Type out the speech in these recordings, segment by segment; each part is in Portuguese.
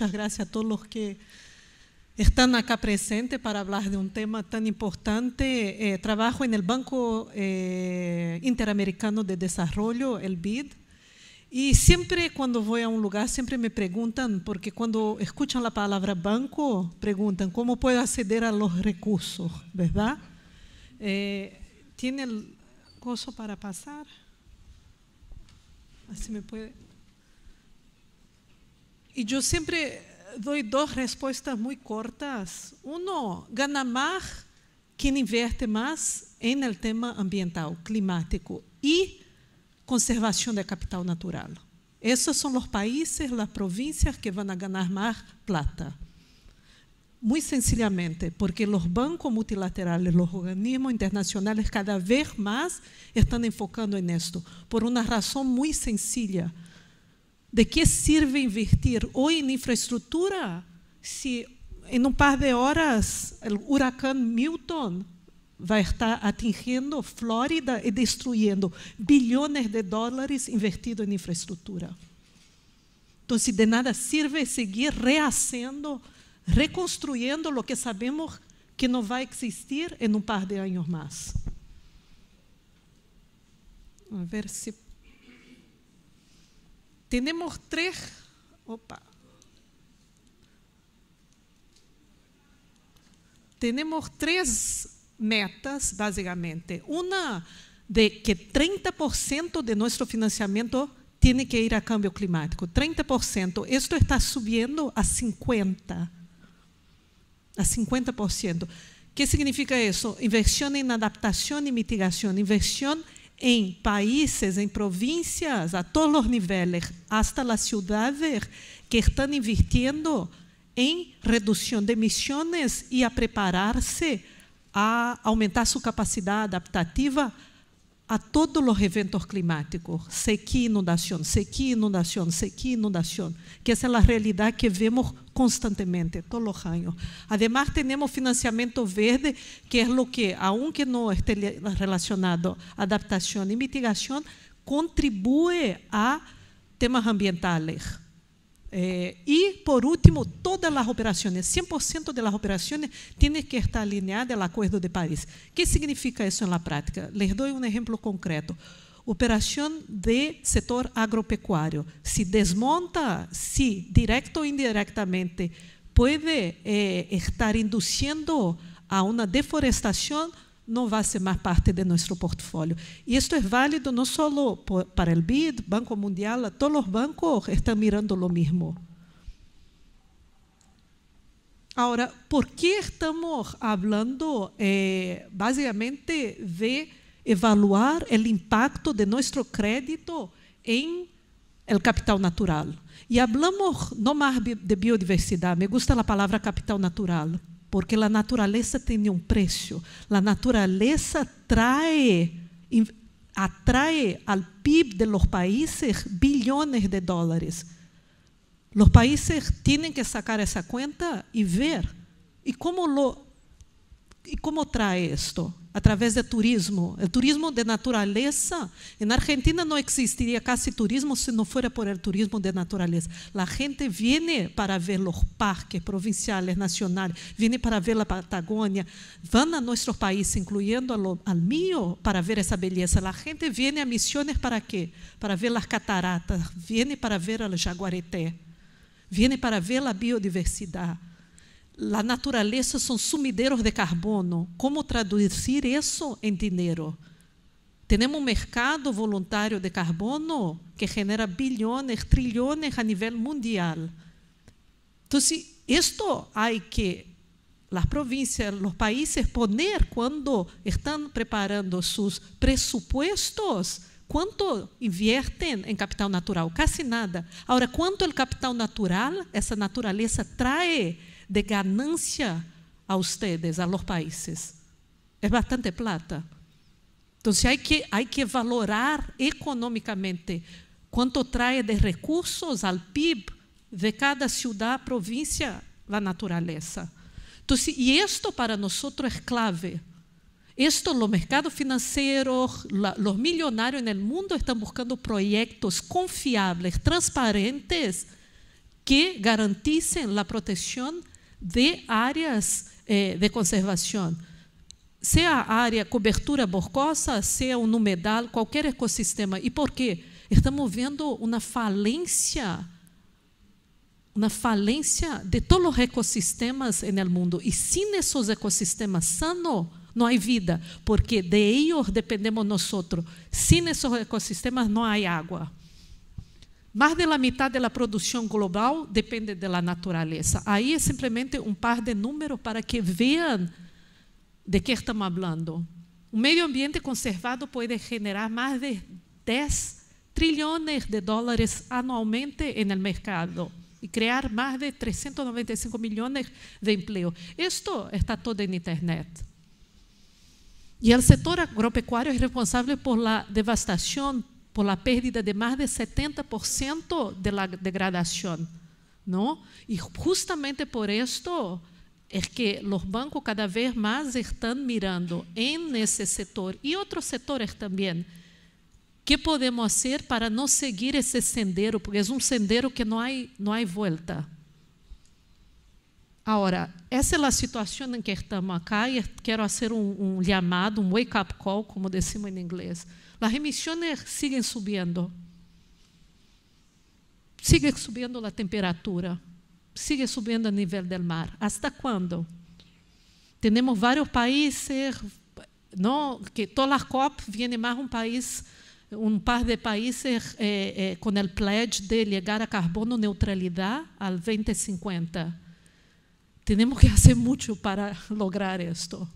Muchas gracias a todos los que están acá presentes para hablar de un tema tan importante. Eh, trabajo en el Banco eh, Interamericano de Desarrollo, el BID, y siempre cuando voy a un lugar, siempre me preguntan, porque cuando escuchan la palabra banco, preguntan, ¿cómo puedo acceder a los recursos? ¿Verdad? Eh, ¿Tiene el gozo para pasar? Así me puede... E eu sempre dou duas respostas muito cortas. Uno, gana mais quem invierte mais em el tema ambiental, climático e conservação de capital natural. Esses são os países, las provincias que vão ganhar mais plata. muito sencillamente, porque los bancos multilaterais los organismos internacionales cada vez más están enfocando en esto, por una razón muy sencilla de que serve invertir hoje em infraestrutura se em um par de horas o huracão Milton vai estar atingindo Flórida e destruindo bilhões de dólares investidos em infraestrutura? Então, se de nada serve seguir reacendo, reconstruindo o que sabemos que não vai existir em um par de anos mais. Vamos ver se Tenemos tres. Opa. Tenemos tres metas, básicamente. Una de que 30% de nuestro financiamiento tiene que ir a cambio climático. 30%. Esto está subiendo a 50%. A 50%. ¿Qué significa eso? Inversión en adaptación y mitigación. Inversión en em países, em provincias, a todos os níveis, hasta las ciudades que estão invirtiendo em redução de emissões e a preparar-se a aumentar sua capacidade adaptativa a todos los eventos climáticos, sequía, inundación, sequía, inundación, sequía, inundación, que esa es la realidad que vemos constantemente, todos los años. Además, tenemos financiamiento verde, que es lo que, aunque no esté relacionado a adaptación y mitigación, contribuye a temas ambientales. Eh, y por último, todas las operaciones, 100% de las operaciones tienen que estar alineadas al Acuerdo de París. ¿Qué significa eso en la práctica? Les doy un ejemplo concreto. Operación de sector agropecuario. Si desmonta, si directo o indirectamente puede eh, estar induciendo a una deforestación, não vai ser mais parte de nosso portfólio e isto é válido não só para o BID, Banco Mundial, todos os bancos estão mirando o mesmo agora ¿por que estamos falando eh, básicamente de evaluar o impacto de nosso crédito em o capital natural? e falamos no mais de biodiversidade me gusta a palavra capital natural porque a natureza tem um preço. A natureza atrai atrai ao PIB de los países bilhões de dólares. Os países têm que sacar essa conta e ver. E como lo e como trae isto através de turismo, o turismo de natureza. Na Argentina não existiria casi turismo se não fosse por el turismo de natureza. A gente vem para ver os parques provinciais, nacionais, vem para ver a Patagônia, vão a nosso país, incluindo o meu, para ver essa beleza. A gente vem a missões para quê? Para ver as cataratas, vem para ver o jaguareté, vem para ver a biodiversidade La naturaleza son sumideros de carbono. ¿Cómo traducir eso en dinero? Tenemos un mercado voluntario de carbono que genera billones, trillones a nivel mundial. Entonces, esto hay que las provincias, los países poner cuando están preparando sus presupuestos. ¿Cuánto invierten en capital natural? Casi nada. Ahora, ¿cuánto el capital natural, esa naturaleza, trae de ganância a ustedes, a los países. é bastante plata. Então, há que, há que valorar económicamente quanto trae de recursos al PIB de cada ciudad, provincia, la natureza. Então, e isto para nosotros es clave. Esto, los mercados financieros, los millonarios en el mundo están buscando proyectos confiables, transparentes, que garanticen la protección de áreas eh, de conservação. Seja a área cobertura borcosa, seja um humedal, qualquer ecossistema. E por quê? Estamos vendo uma falência, uma falência de todos os ecossistemas no mundo. E sem esses ecossistemas sanos, não há vida, porque de eles dependemos nós. Sem esses ecossistemas, não há água. Más de la mitad de la producción global depende de la naturaleza. Ahí es simplemente un par de números para que vean de qué estamos hablando. Un medio ambiente conservado puede generar más de 10 trillones de dólares anualmente en el mercado y crear más de 395 millones de empleos. Esto está todo en Internet. Y el sector agropecuario es responsable por la devastación por la pérdida de más de 70% de la degradación. ¿no? Y justamente por esto es que los bancos cada vez más están mirando en ese sector y otros sectores también. ¿Qué podemos hacer para no seguir esse sendero? Porque é um sendero que não há, não há volta. Agora, essa é a situação em que estamos aqui, e quero fazer um, um chamado, um wake-up call, como decimos em inglês. As emissões siguen subindo. Sigue subindo a temperatura. Sigue subindo o nível do mar. Hasta quando? Temos vários países, não, que toda a COP vem mais um país, um par de países eh, eh, com o pledge de chegar a carbono neutralidade ao 2050. Tenemos que hacer mucho para lograr esto.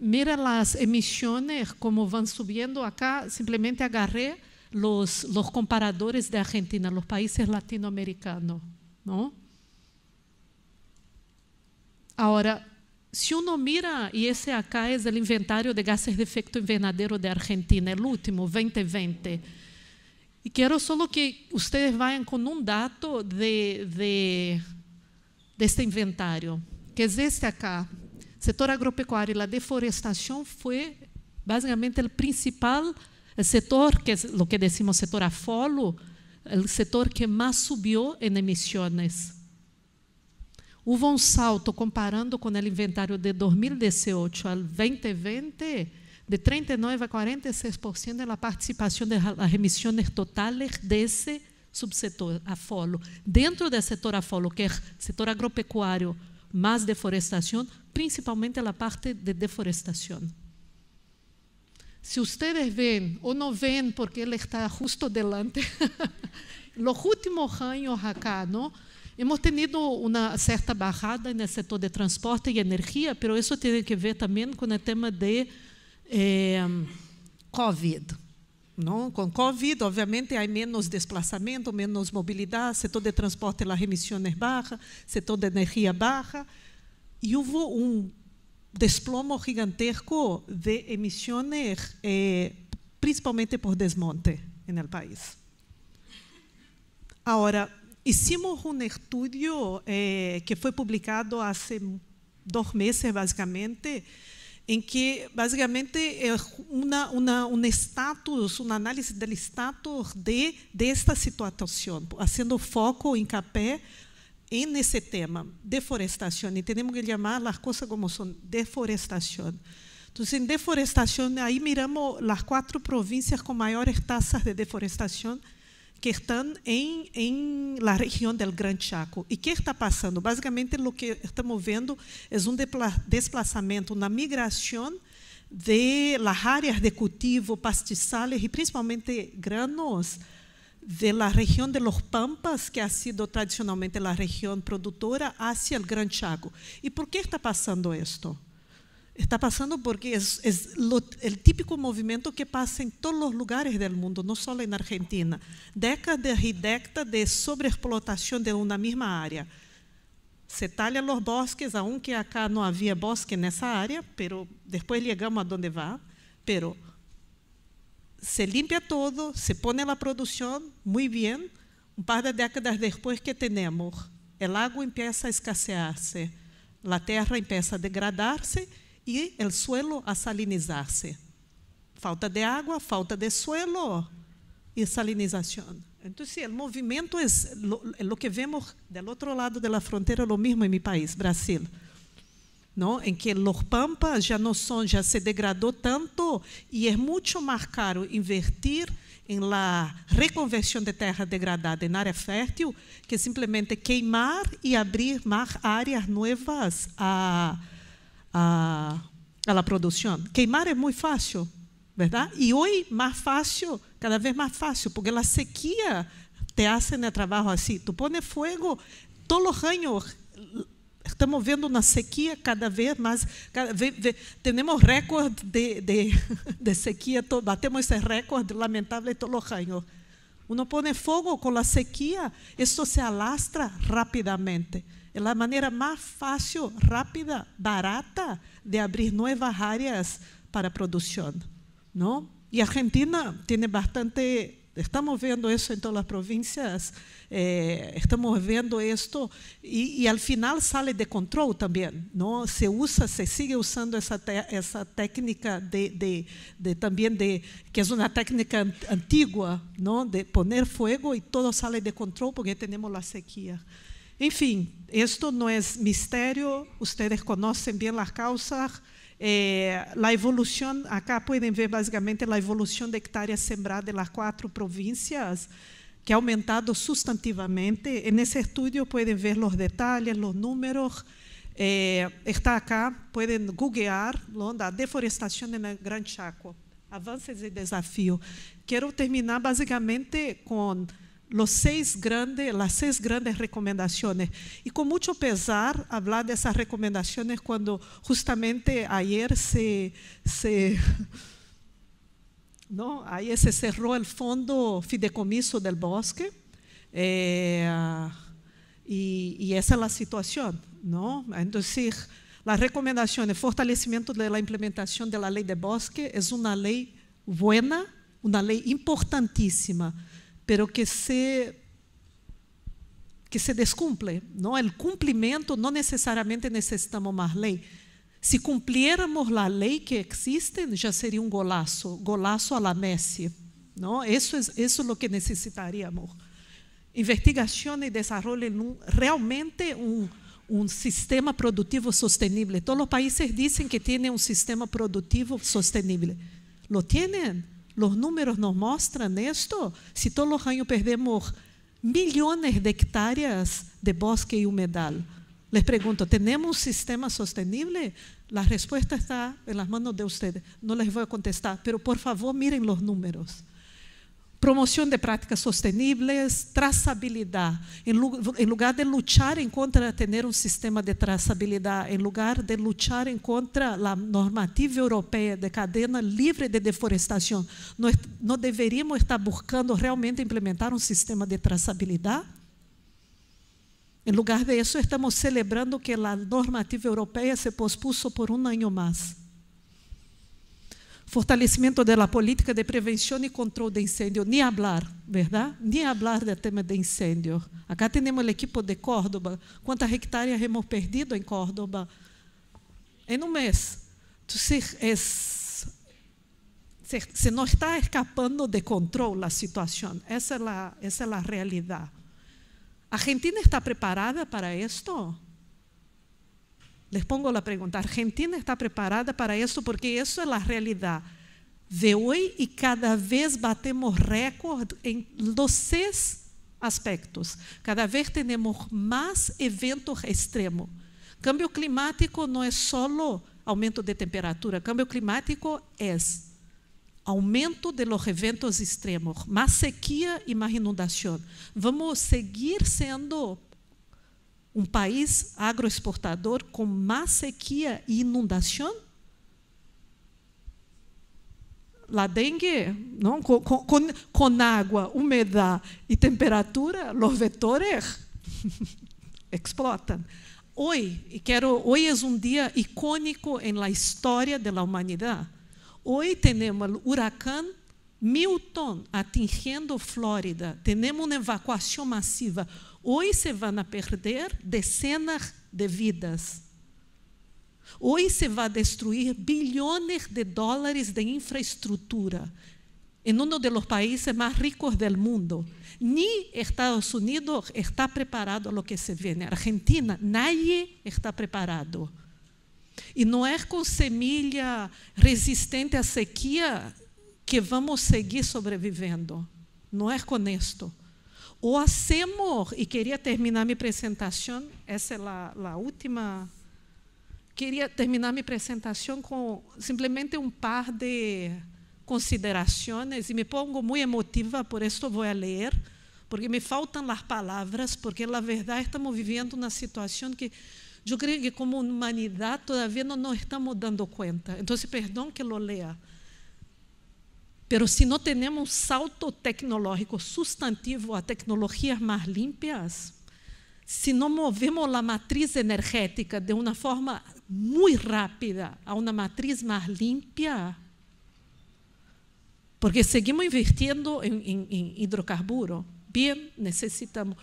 Mira las emisiones como van subiendo acá. Simplemente agarré los, los comparadores de Argentina, los países latinoamericanos. Ahora, si uno mira, y ese acá es el inventario de gases de efecto invernadero de Argentina, el último, 2020. Y quiero solo que ustedes vayan con un dato de deste inventário, que existe acá. Setor agropecuário e a deforestação foi basicamente o principal setor, que é o que decimos setor afolo, o setor que mais subiu em emissões. Houve um salto, comparando com o inventário de 2018 ao 2020, de 39 a 46% da participação das emissões totais desse subsetor afolo. Dentro do setor afolo, que é setor agropecuário, mais deforestação, principalmente a parte de deforestação. Se vocês veem ou não veem, porque ele está justo delante, os últimos anos acá, não? Hemos tenido uma certa barrada no setor de transporte e energia, mas isso tem que ver também com o tema de eh, Covid. Não, com Covid, obviamente, há menos desplazamento, menos mobilidade, setor de transporte, as emissões baixa, setor de energia baixa e houve um desplomo gigantesco de emissões, eh, principalmente por desmonte no país. Agora, hicimos um estudo eh, que foi publicado há dois meses, basicamente, em que basicamente é uma, uma, um status, uma análise do status de desta situação, fazendo foco, encapé em esse tema, deforestação, e temos que chamar as coisas como são, deforestação. Então, em deforestação, aí miramos as quatro províncias com maiores taxas de deforestação, que estão em, em la região del Gran Chaco. E o que está passando? Basicamente, o que estamos vendo é um desplazamento, uma migração de las áreas de cultivo, pastizales e principalmente granos de la região de los Pampas, que ha sido tradicionalmente a região produtora, hacia el Gran Chaco. E por que está passando isto? está passando porque es, es lo, el típico movimiento que pasa en todos los lugares del mundo, no solo en Argentina. Décadas y décadas de sobreexplotación de una misma área. Se talha los bosques, aunque acá no havia bosque nessa área, pero depois chegamos a donde vá, pero se limpia todo, se põe a produção, muito bem. Um par de décadas depois que temos, o lago empieza a escassear-se, a terra empieza a degradar-se e o suelo a salinizar-se Falta de água falta de suelo e salinização então o movimento é o, o que vemos do outro lado da fronteira é o mesmo em meu país, Brasil. Não? em que os Pampas já não são, já se degradou tanto e é muito mais caro invertir em la reconversão de terra degradada em área fértil que simplesmente queimar e abrir mais áreas novas a a, a la producción. Queimar é muito fácil, verdade? E hoje mais fácil, cada vez mais fácil, porque a sequia te hace el trabalho assim. Tu pones fogo, todos os anos estamos vendo na sequia cada vez mais, cada vez, ve, temos recordes de, de, de sequia, batemos esses recordes lamentável todos os anos. Uno pone fuego con la sequía, esto se alastra rápidamente. Es la manera más fácil, rápida, barata de abrir nuevas áreas para producción, ¿no? Y Argentina tiene bastante Estamos vendo isso em todas as províncias, eh, estamos vendo isto, e, e, al final sai de controle também. Não? Se usa, se sigue usando essa, essa técnica de, de, de, também, de, que é uma técnica antiga, não? de poner fogo e tudo sai de controle porque temos a sequia. Enfim, isto não é mistério, vocês conhecem bem as causas, eh, evolução evolución, acá podem ver basicamente a evolução de hectáreas sembradas de quatro províncias que ha aumentado sustantivamente. En ese estudio pueden ver los detalles, los números. Eh, está acá, pueden googlear ¿no? la deforestación en el Gran Chaco, avances y desafíos. Quiero terminar básicamente con los seis grandes, las seis grandes recomendaciones. Y con mucho pesar hablar de esas recomendaciones cuando justamente ayer se, se, ¿no? ayer se cerró el fondo fideicomiso del bosque. Eh, y, esa es la situación. ¿no? Entonces, las recomendaciones, fortalecimiento de la implementación de la ley de bosque es una ley buena, una ley importantísima pero que se que se descumple, ¿no? El cumplimiento no necesariamente necesitamos más ley. Se cumpliéramos a lei que existe, já seria um golaço, golaço a la Messi. Não? Isso, é, isso é o que necessitaríamos. Investigação e desenvolvimento realmente um, um sistema produtivo sustentável. Todos os países dizem que têm um sistema produtivo sustentável. Lo tienen, Los números nos muestran esto. Si todos los años perdemos millones de hectáreas de bosque y humedal. Les pregunto, ¿tenemos un sistema sostenible? La respuesta está en las manos de ustedes. No les voy a contestar, pero por favor miren los números. promoção de práticas sostenibles, traçabilidade. Em, em lugar de lutar contra ter um sistema de traçabilidade, em lugar de lutar contra a normativa europeia de cadena livre de deforestação, nós, não deveríamos estar buscando realmente implementar um sistema de traçabilidade? Em lugar disso, estamos celebrando que a normativa europeia se pospuso por um ano mais. Fortalecimento da política de prevenção e controle de incêndio. ni falar, verdade? Ni falar do tema de incêndio. Acá temos o equipo de Córdoba. Quantas hectáreas hemos perdido em Córdoba? Em um mês. Entonces, é, se, se, está escapando de controle la situação, é essa é a realidade. a ¿Argentina está preparada para isso? Les pongo la pregunta, ¿Argentina está preparada para isso? Porque eso es la realidad de hoy y cada vez batemos récord en los seis aspectos. Cada vez tenemos más eventos extremos. Cambio climático no es solo aumento de temperatura, cambio climático es aumento de los eventos extremos, más sequía y más inundación. Vamos a seguir siendo um país agroexportador com mais sequia e inundação? La dengue, não? Com, com, com água, umidade e temperatura, os vetores explotam. e quero, hoje é um dia icônico em la história da humanidade. Hoje temos o huracão Milton, atingindo Flórida, temos uma evacuação massiva. Hoje se vão perder dezenas de vidas. Hoje se vai destruir bilhões de dólares de infraestrutura em um dos países mais ricos do mundo. Ni Estados Unidos está preparado a lo que se viene. Argentina, nadie está preparado. E não é com semilha resistente à sequia que vamos seguir sobrevivendo. Não é com esto. O hacemos, e queria terminar minha apresentação, essa é a última. Queria terminar minha apresentação com simplesmente um par de considerações, e me pongo muito emotiva, por isso vou a ler, porque me faltam as palavras, porque, na verdade, estamos vivendo uma situação que eu creio que, como humanidade, todavia não nos estamos dando conta. Então, perdão que lo leia. Pero si no tenemos un salto tecnológico sustantivo a tecnologías más limpias, si no movemos la matriz energética de una forma muy rápida a una matriz más limpia, porque seguimos invirtiendo en, hidrocarburos, bien necesitamos,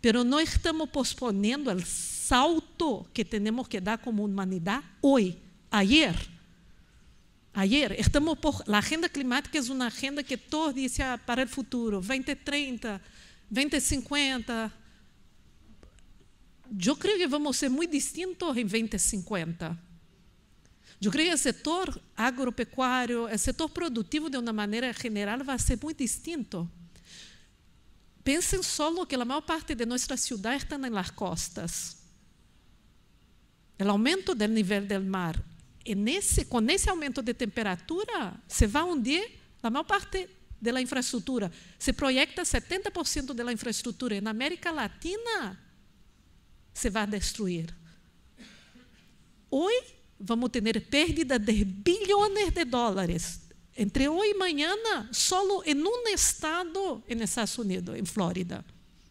pero no estamos posponiendo el salto que tenemos que dar como humanidad hoy, ayer ayer. Estamos por, la agenda climática es una agenda que todos dicen ah, para el futuro, 2030, 2050. Yo creo que vamos a ser muy distintos en 2050. Yo creo que el sector agropecuario, el sector productivo de una manera general va a ser muy distinto. Pensem solo que la mayor parte de nuestras ciudades están en las costas. El aumento del nivel del mar e nesse, com esse aumento de temperatura, se vai hundir a maior parte da infraestrutura. Se projeta 70% da infraestrutura. E na América Latina, se vai destruir. Hoje, vamos ter perda de bilhões de dólares. Entre hoje e amanhã, só em um estado, nos Estados Unidos, em Flórida.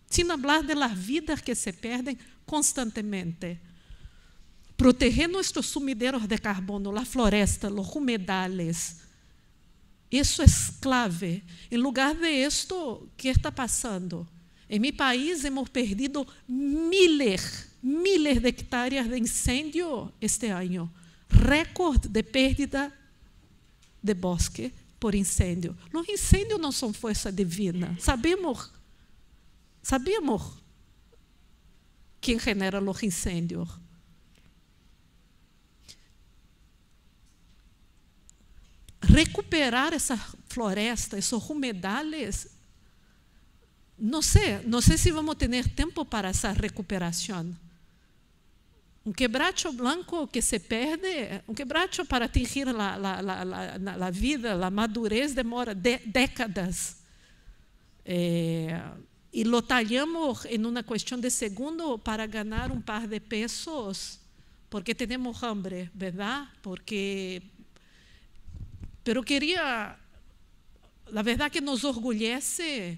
Sem falar das vidas que se perdem constantemente proteger nossos sumideros de carbono, a floresta, os humedales. Isso é clave. Em lugar de o que está passando? Em meu país, hemos perdido miles, miles de hectares de incêndio este ano. Recorde de perda de bosque por incêndio. Os incêndios não são força divina. Sabemos, sabemos quem genera os incêndios. recuperar essa floresta, esses humedales, não sei, não sei se vamos ter tempo para essa recuperação. Um quebracho branco que se perde, um quebracho para atingir a, a, a, a vida, a madurez, demora de, décadas. Eh, e lo talhamos em uma questão de segundo para ganhar um par de pesos, porque temos hambre, verdade? Porque Pero queria la verdad que nos orgullece,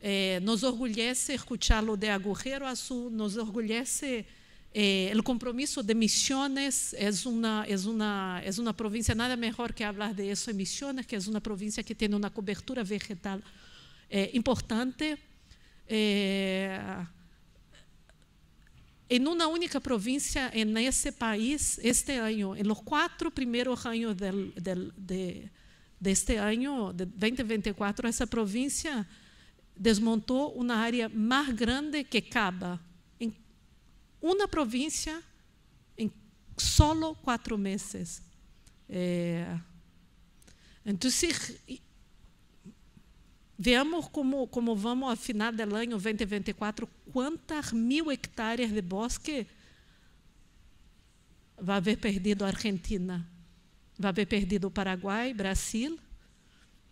eh, nos orgullece escucharlo de Agujero Azul, nos orgullece eh, el compromiso de Misiones, es una, es, una, es una provincia, nada mejor que hablar de eso en Misiones, que es una provincia que tiene una cobertura vegetal eh, importante. Eh, en una única provincia en ese país este año, en los cuatro primeros años del, del, de, de, este año, de 2024, esa provincia desmontó una área más grande que Caba. En una provincia en solo cuatro meses. Eh, é, entonces, Vemos como, como vamos afinar final do ano 2024, quantas mil hectares de bosque vai haver perdido a Argentina, vai haver perdido o Paraguai, Brasil.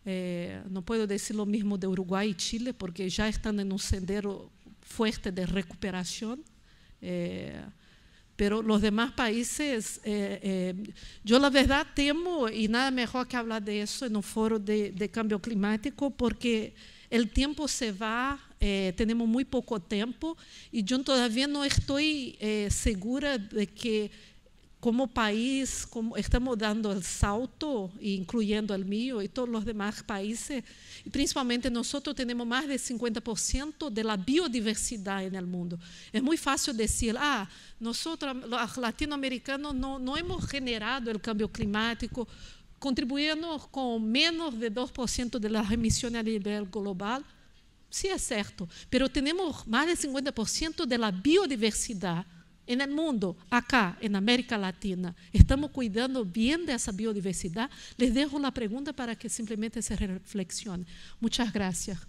Eh, não posso dizer o mesmo de Uruguai e Chile, porque já estão em um sendero forte de recuperação. Eh, pero los demás países, eh, eh, yo la verdad temo, y nada mejor que hablar de eso en un foro de, cambio climático, porque el tiempo se va, eh, tenemos muy poco tiempo, y yo todavía no estoy segura de que como país como estamos dando el salto, incluyendo el mío y todos los demás países, y principalmente nosotros tenemos más del 50% de la biodiversidad en el mundo. Es muy fácil decir, ah, nosotros los latinoamericanos no, hemos generado el cambio climático, contribuyendo con menos de 2% de las emisiones a nivel global. Sí, es cierto, pero tenemos más del 50% de la biodiversidad en el mundo, acá en América Latina, estamos cuidando bien de esa biodiversidad? Les dejo la pregunta para que simplemente se reflexione. Muchas gracias.